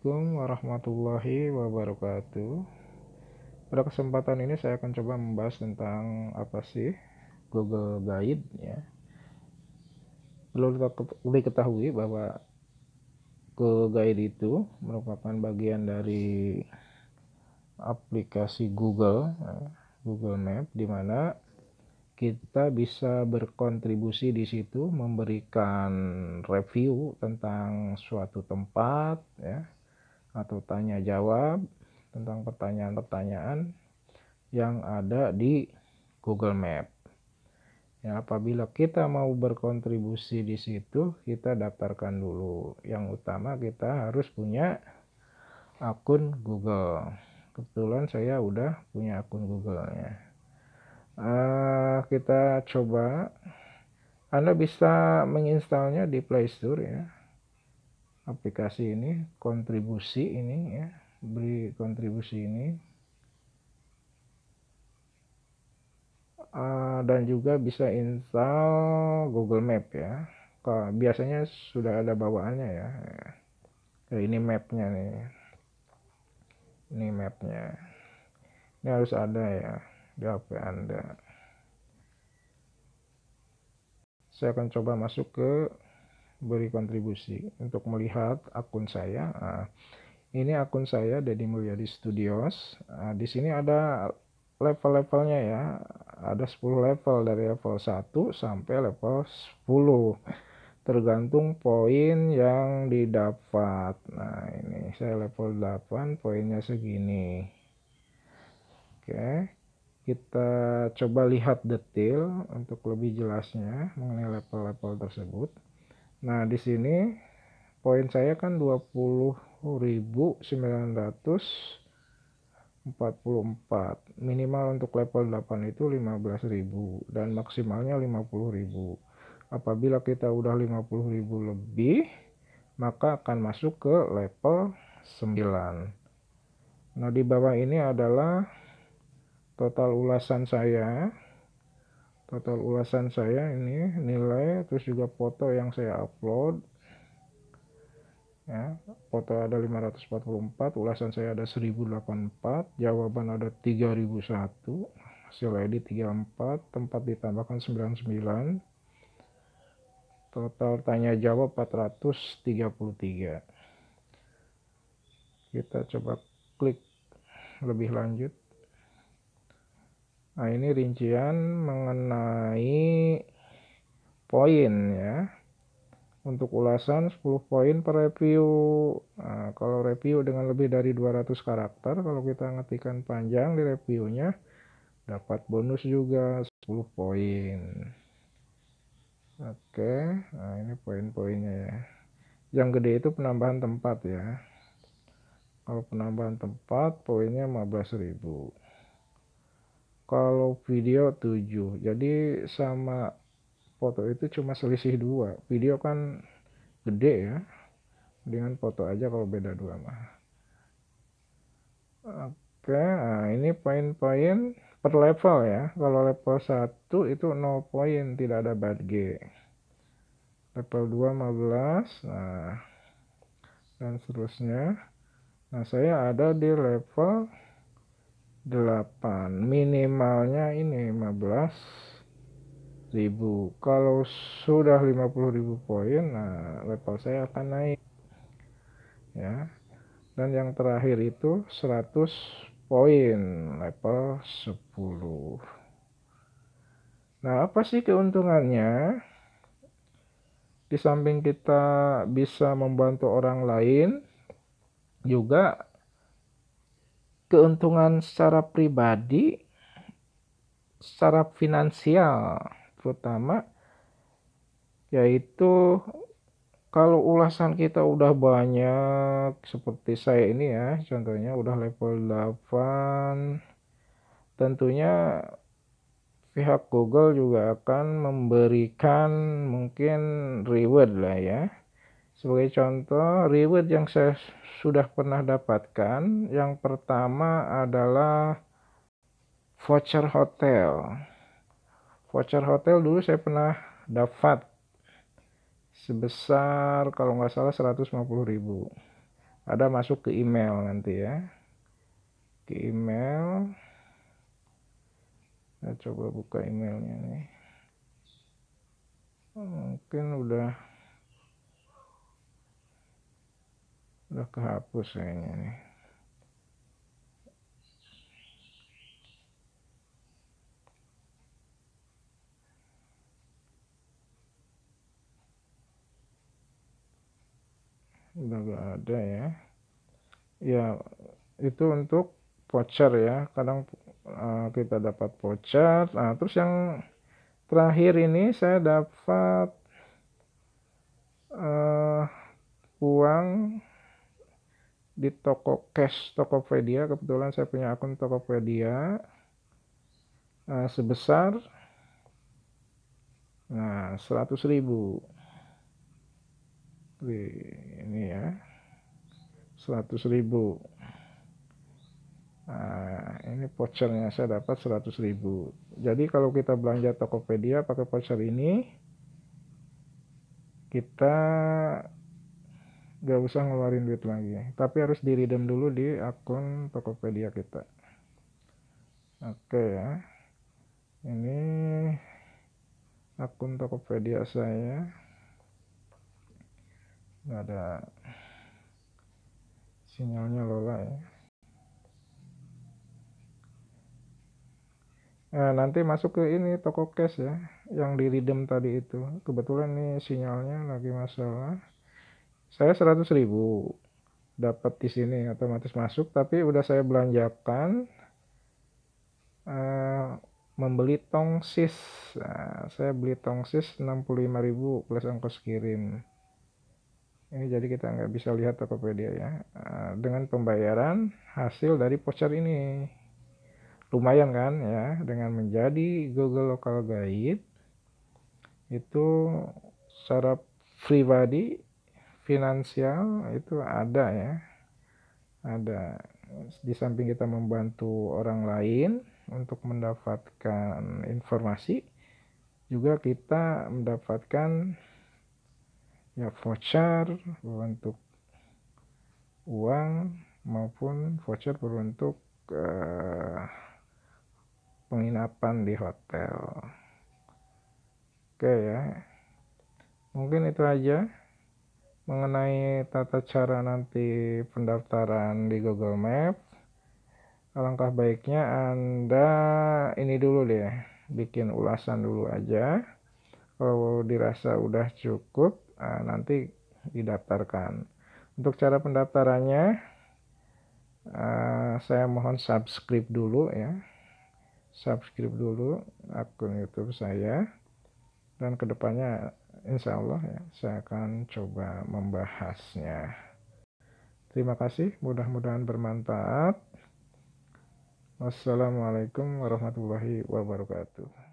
Assalamualaikum warahmatullahi wabarakatuh. Pada kesempatan ini saya akan coba membahas tentang apa sih Google Guide ya. Perlu diketahui bahwa Google Guide itu merupakan bagian dari aplikasi Google, ya, Google Map di mana kita bisa berkontribusi di situ memberikan review tentang suatu tempat ya atau tanya jawab tentang pertanyaan-pertanyaan yang ada di Google Map. Ya, apabila kita mau berkontribusi di situ, kita daftarkan dulu. Yang utama kita harus punya akun Google. Kebetulan saya udah punya akun Google ya. Uh, ah, kita coba. Anda bisa menginstalnya di Play Store ya aplikasi ini kontribusi ini ya beri kontribusi ini uh, dan juga bisa install Google Map ya biasanya sudah ada bawaannya ya Jadi ya, ini mapnya nih ini mapnya ini harus ada ya di HP Anda saya akan coba masuk ke beri kontribusi untuk melihat akun saya. Nah, ini akun saya Deddy Mulyadi Studios. Nah, di sini ada level-levelnya ya. Ada 10 level dari level 1 sampai level 10. Tergantung poin yang didapat. Nah, ini saya level 8, poinnya segini. Oke kita coba lihat detail untuk lebih jelasnya mengenai level-level tersebut. Nah, di sini poin saya kan 20.944 minimal untuk level 8 itu 15.000 dan maksimalnya 50.000 apabila kita udah 50.000 lebih maka akan masuk ke level 9 nah di bawah ini adalah total ulasan saya total ulasan saya ini nilai terus juga foto yang saya upload ya foto ada 544 ulasan saya ada 1084 jawaban ada 3001 hasil edit 34 tempat ditambahkan 99 total tanya jawab 433 kita coba klik lebih lanjut Nah, ini rincian mengenai poin ya. Untuk ulasan 10 poin per review. Nah, kalau review dengan lebih dari 200 karakter, kalau kita ngetikkan panjang di reviewnya, dapat bonus juga 10 poin. Oke, nah ini poin-poinnya ya. Yang gede itu penambahan tempat ya. Kalau penambahan tempat, poinnya 15.000 kalau video 7 jadi sama foto itu cuma selisih dua video kan gede ya dengan foto aja kalau beda dua mah oke nah ini poin-poin per level ya kalau level 1 itu 0 poin tidak ada bad G level 2 15 nah dan seterusnya nah saya ada di level 8 minimalnya ini 15 ribu kalau sudah 50.000 poin nah level saya akan naik ya dan yang terakhir itu 100 poin level 10 nah apa sih keuntungannya di samping kita bisa membantu orang lain juga keuntungan secara pribadi, secara finansial terutama, yaitu kalau ulasan kita udah banyak seperti saya ini ya contohnya udah level 8 tentunya pihak Google juga akan memberikan mungkin reward lah ya sebagai contoh, reward yang saya sudah pernah dapatkan, yang pertama adalah voucher hotel. Voucher hotel dulu saya pernah dapat sebesar kalau nggak salah 150.000. Ada masuk ke email nanti ya. Ke email. Saya coba buka emailnya nih. Hmm, mungkin udah udah kehapus kayaknya nih udah gak ada ya ya itu untuk voucher ya kadang uh, kita dapat voucher nah terus yang terakhir ini saya dapat uh, uang di toko cash Tokopedia kebetulan saya punya akun Tokopedia nah, sebesar nah 100 ribu ini ya 100 ribu nah, ini vouchernya saya dapat 100 ribu jadi kalau kita belanja Tokopedia pakai voucher ini kita gak usah ngeluarin duit lagi tapi harus di redeem dulu di akun Tokopedia kita oke ya ini akun Tokopedia saya Gak ada sinyalnya Lola ya Nah, nanti masuk ke ini toko cash ya, yang di redeem tadi itu. Kebetulan nih sinyalnya lagi masalah saya 100 ribu dapat di sini otomatis masuk tapi udah saya belanjakan uh, membeli tongsis nah, saya beli tongsis ribu plus ongkos kirim ini jadi kita nggak bisa lihat Tokopedia ya uh, dengan pembayaran hasil dari voucher ini lumayan kan ya dengan menjadi Google Local Guide itu secara pribadi finansial itu ada ya ada di samping kita membantu orang lain untuk mendapatkan informasi juga kita mendapatkan ya voucher untuk uang maupun voucher beruntuk uh, penginapan di hotel oke ya mungkin itu aja mengenai tata cara nanti pendaftaran di Google Maps, alangkah baiknya Anda ini dulu deh bikin ulasan dulu aja kalau dirasa udah cukup ah, nanti didaftarkan untuk cara pendaftarannya ah, saya mohon subscribe dulu ya subscribe dulu akun YouTube saya dan kedepannya insya Allah ya, saya akan coba membahasnya. Terima kasih, mudah-mudahan bermanfaat. Wassalamualaikum warahmatullahi wabarakatuh.